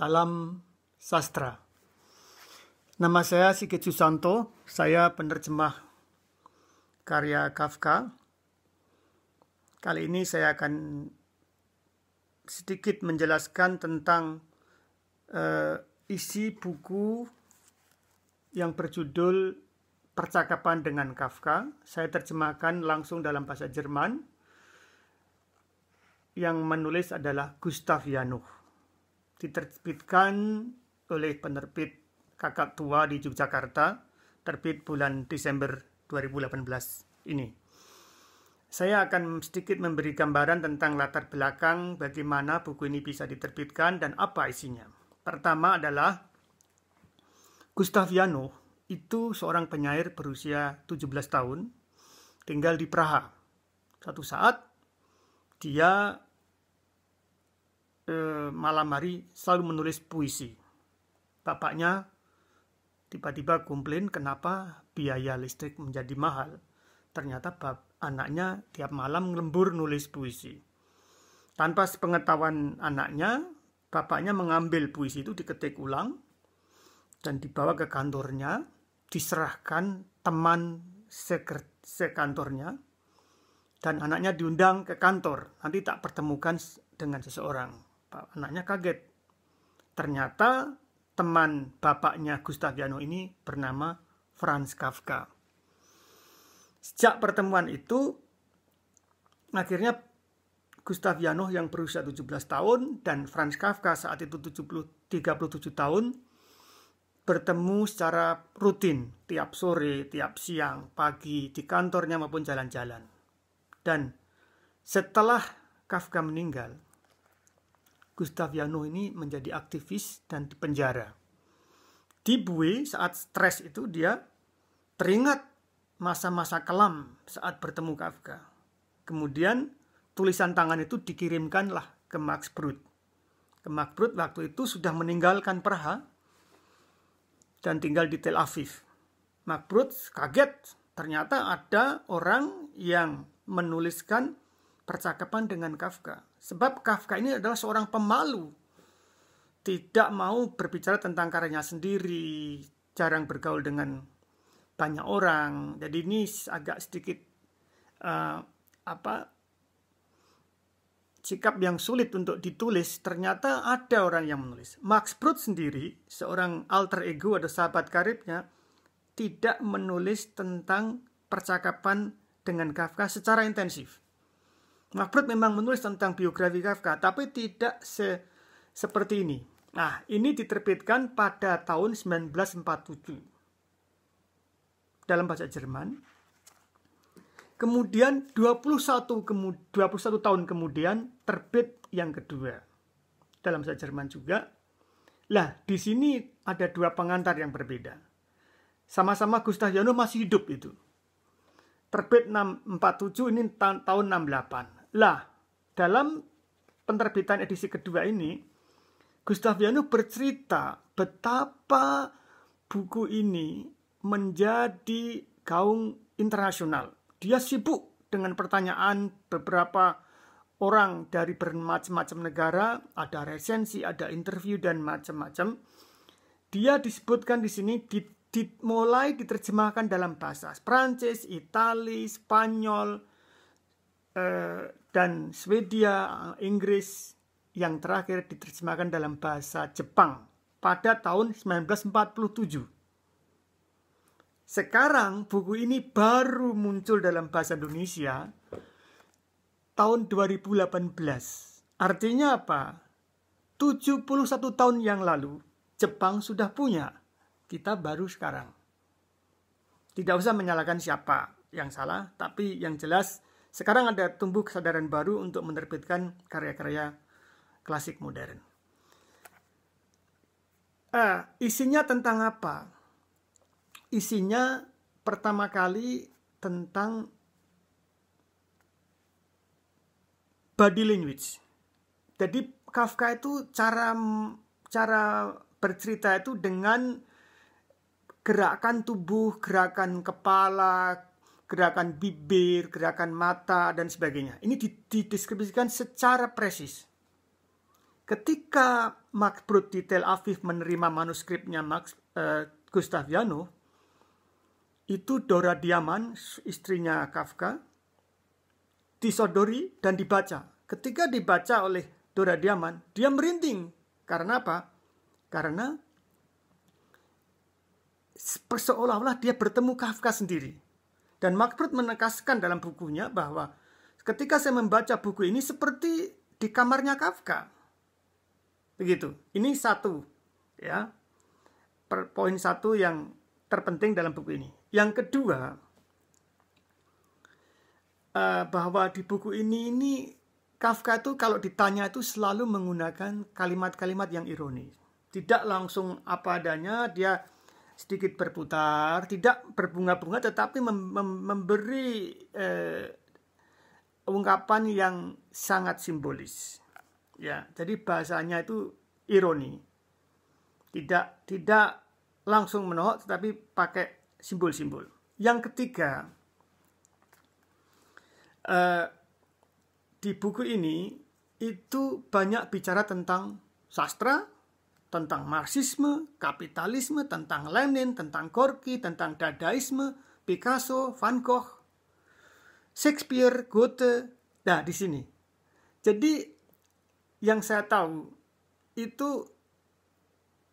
Salam Sastra. Nama saya Sigit Susanto, saya penerjemah karya Kafka. Kali ini saya akan sedikit menjelaskan tentang uh, isi buku yang berjudul Percakapan dengan Kafka. Saya terjemahkan langsung dalam bahasa Jerman. Yang menulis adalah Gustav Januch diterbitkan oleh penerbit kakak tua di Yogyakarta, terbit bulan Desember 2018 ini. Saya akan sedikit memberi gambaran tentang latar belakang bagaimana buku ini bisa diterbitkan dan apa isinya. Pertama adalah Gustaviano itu seorang penyair berusia 17 tahun, tinggal di Praha. Satu saat dia Eh, malam hari selalu menulis puisi. Bapaknya tiba-tiba komplain kenapa biaya listrik menjadi mahal. Ternyata bab anaknya tiap malam ngelembur nulis puisi. Tanpa sepengetahuan anaknya, bapaknya mengambil puisi itu diketik ulang dan dibawa ke kantornya, diserahkan teman sekantornya dan anaknya diundang ke kantor. Nanti tak pertemukan dengan seseorang anaknya kaget. Ternyata teman bapaknya Gustaviano ini bernama Franz Kafka. Sejak pertemuan itu, akhirnya Gustaviano yang berusia 17 tahun dan Franz Kafka saat itu 70, 37 tahun bertemu secara rutin tiap sore, tiap siang, pagi, di kantornya maupun jalan-jalan. Dan setelah Kafka meninggal, Gustav Yano ini menjadi aktivis dan dipenjara. Di Bue saat stres itu dia teringat masa-masa kelam saat bertemu Kafka. Kemudian tulisan tangan itu dikirimkanlah ke Max Brut. Ke Max Brut waktu itu sudah meninggalkan Praha dan tinggal di Tel Aviv. Max Brut kaget ternyata ada orang yang menuliskan percakapan dengan Kafka Sebab Kafka ini adalah seorang pemalu. Tidak mau berbicara tentang karyanya sendiri, jarang bergaul dengan banyak orang. Jadi ini agak sedikit uh, apa sikap yang sulit untuk ditulis. Ternyata ada orang yang menulis. Max Brod sendiri, seorang alter ego atau sahabat karibnya, tidak menulis tentang percakapan dengan Kafka secara intensif. Mahfud memang menulis tentang biografi Kafka, tapi tidak se seperti ini. Nah, ini diterbitkan pada tahun 1947 dalam bahasa Jerman. Kemudian 21 21 tahun kemudian terbit yang kedua dalam bahasa Jerman juga. Lah, di sini ada dua pengantar yang berbeda. Sama-sama Gustav Yano masih hidup itu. Terbit 647 ini tahun 68. Lah, dalam penerbitan edisi kedua ini, Gustaviano bercerita betapa buku ini menjadi gaung internasional. Dia sibuk dengan pertanyaan beberapa orang dari bermacam-macam negara, ada resensi, ada interview, dan macam-macam. Dia disebutkan di sini di, mulai diterjemahkan dalam bahasa Prancis, Itali, Spanyol, eh, dan Swedia Inggris yang terakhir diterjemahkan dalam bahasa Jepang pada tahun 1947. Sekarang buku ini baru muncul dalam bahasa Indonesia tahun 2018. Artinya apa? 71 tahun yang lalu Jepang sudah punya. Kita baru sekarang. Tidak usah menyalahkan siapa yang salah, tapi yang jelas sekarang ada tumbuh kesadaran baru untuk menerbitkan karya-karya klasik modern. Uh, isinya tentang apa? Isinya pertama kali tentang body language. Jadi Kafka itu cara cara bercerita itu dengan gerakan tubuh, gerakan kepala, gerakan bibir, gerakan mata, dan sebagainya. Ini dideskripsikan secara presis. Ketika Max Brod di Tel Aviv menerima manuskripnya Max uh, eh, Gustav Yano, itu Dora Diaman, istrinya Kafka, disodori dan dibaca. Ketika dibaca oleh Dora Diaman, dia merinding. Karena apa? Karena seolah-olah dia bertemu Kafka sendiri dan Macbeth menekaskan dalam bukunya bahwa ketika saya membaca buku ini seperti di kamarnya Kafka. Begitu. Ini satu ya. Per, poin satu yang terpenting dalam buku ini. Yang kedua, eh, bahwa di buku ini ini Kafka itu kalau ditanya itu selalu menggunakan kalimat-kalimat yang ironi, Tidak langsung apa adanya, dia sedikit berputar, tidak berbunga-bunga tetapi mem mem memberi eh, ungkapan yang sangat simbolis. Ya, jadi bahasanya itu ironi. Tidak tidak langsung menohok tetapi pakai simbol-simbol. Yang ketiga, eh, di buku ini itu banyak bicara tentang sastra, tentang Marxisme, kapitalisme, tentang Lenin, tentang Gorky, tentang Dadaisme, Picasso, Van Gogh, Shakespeare, Goethe. Nah, di sini. Jadi yang saya tahu itu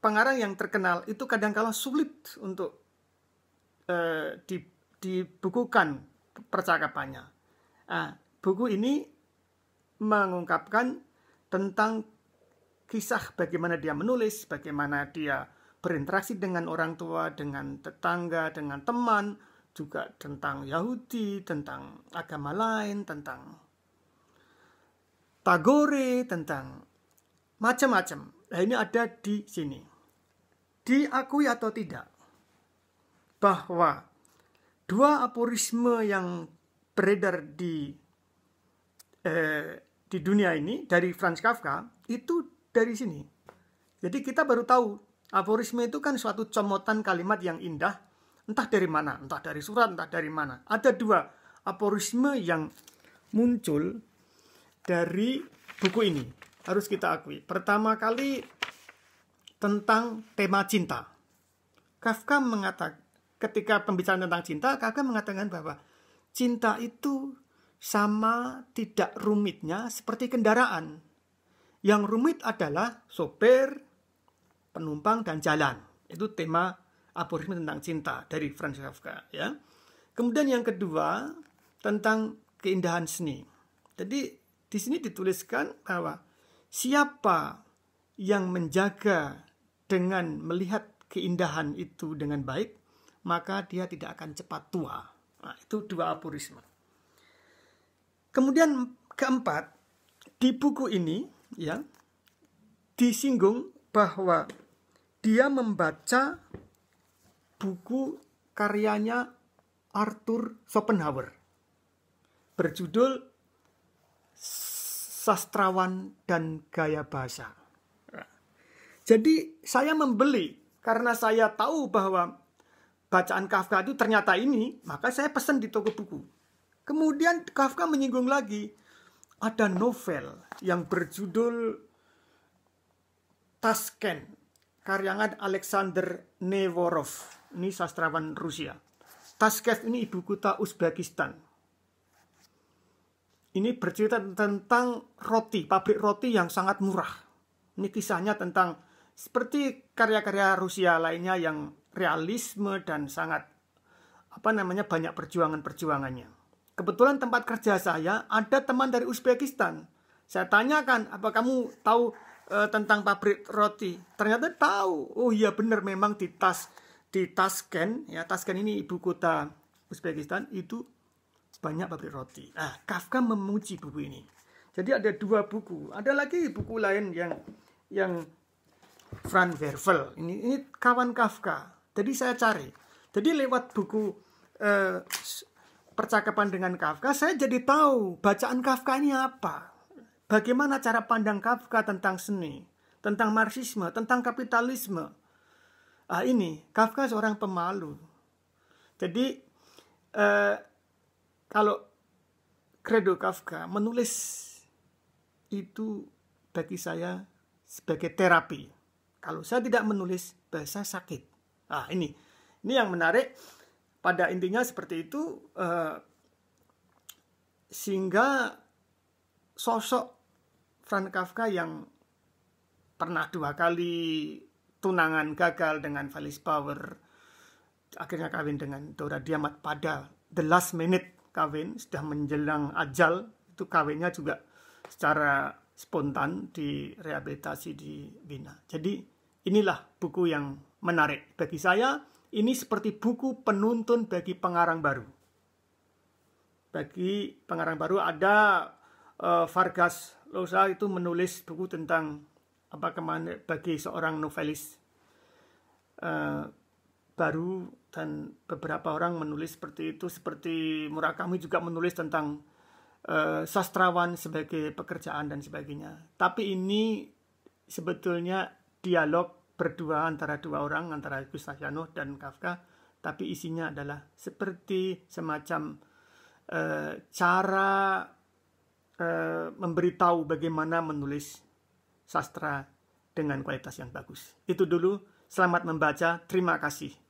pengarang yang terkenal itu kadangkala sulit untuk uh, di, dibukukan percakapannya. Nah, buku ini mengungkapkan tentang kisah bagaimana dia menulis, bagaimana dia berinteraksi dengan orang tua, dengan tetangga, dengan teman, juga tentang Yahudi, tentang agama lain, tentang Tagore, tentang macam-macam. Nah, ini ada di sini. Diakui atau tidak bahwa dua aporisme yang beredar di eh, di dunia ini dari Franz Kafka itu dari sini. Jadi kita baru tahu aforisme itu kan suatu comotan kalimat yang indah, entah dari mana, entah dari surat, entah dari mana. Ada dua aforisme yang muncul dari buku ini. Harus kita akui. Pertama kali tentang tema cinta. Kafka mengatakan ketika pembicaraan tentang cinta, Kafka mengatakan bahwa cinta itu sama tidak rumitnya seperti kendaraan yang rumit adalah sopir, penumpang, dan jalan. Itu tema aporisme tentang cinta dari Franz Kafka. Ya. Kemudian yang kedua tentang keindahan seni. Jadi di sini dituliskan bahwa siapa yang menjaga dengan melihat keindahan itu dengan baik, maka dia tidak akan cepat tua. Nah, itu dua aporisme. Kemudian keempat, di buku ini ya disinggung bahwa dia membaca buku karyanya Arthur Schopenhauer berjudul Sastrawan dan Gaya Bahasa. Jadi saya membeli karena saya tahu bahwa bacaan Kafka itu ternyata ini, maka saya pesan di toko buku. Kemudian Kafka menyinggung lagi ada novel yang berjudul Tasken karyangan Alexander Nevorov ini sastrawan Rusia Tasken ini ibu kota Uzbekistan ini bercerita tentang roti pabrik roti yang sangat murah ini kisahnya tentang seperti karya-karya Rusia lainnya yang realisme dan sangat apa namanya banyak perjuangan-perjuangannya Kebetulan tempat kerja saya ada teman dari Uzbekistan. Saya tanyakan, apa kamu tahu e, tentang pabrik roti? Ternyata tahu. Oh iya benar memang di Tas di Tashkent, ya Tashkent ini ibu kota Uzbekistan itu banyak pabrik roti. Nah, Kafka memuji buku ini. Jadi ada dua buku. Ada lagi buku lain yang yang Fran Wervel. Ini ini kawan Kafka. Jadi saya cari. Jadi lewat buku eh, percakapan dengan Kafka, saya jadi tahu bacaan Kafka ini apa. Bagaimana cara pandang Kafka tentang seni, tentang marxisme, tentang kapitalisme. Ah, ini, Kafka seorang pemalu. Jadi, eh, kalau credo Kafka menulis itu bagi saya sebagai terapi. Kalau saya tidak menulis, bahasa sakit. Ah, ini. Ini yang menarik pada intinya seperti itu uh, sehingga sosok Franz Kafka yang pernah dua kali tunangan gagal dengan Felix Power akhirnya kawin dengan Dora Diamat pada the last minute kawin sudah menjelang ajal itu kawinnya juga secara spontan direhabilitasi di Wina. Jadi inilah buku yang menarik bagi saya ini seperti buku penuntun bagi pengarang baru. Bagi pengarang baru ada uh, Vargas Llosa itu menulis buku tentang apa kemana bagi seorang novelis uh, baru dan beberapa orang menulis seperti itu seperti Murakami juga menulis tentang uh, sastrawan sebagai pekerjaan dan sebagainya. Tapi ini sebetulnya dialog berdua antara dua orang antara Gustavianus dan Kafka tapi isinya adalah seperti semacam eh, cara eh, memberitahu bagaimana menulis sastra dengan kualitas yang bagus. Itu dulu, selamat membaca, terima kasih.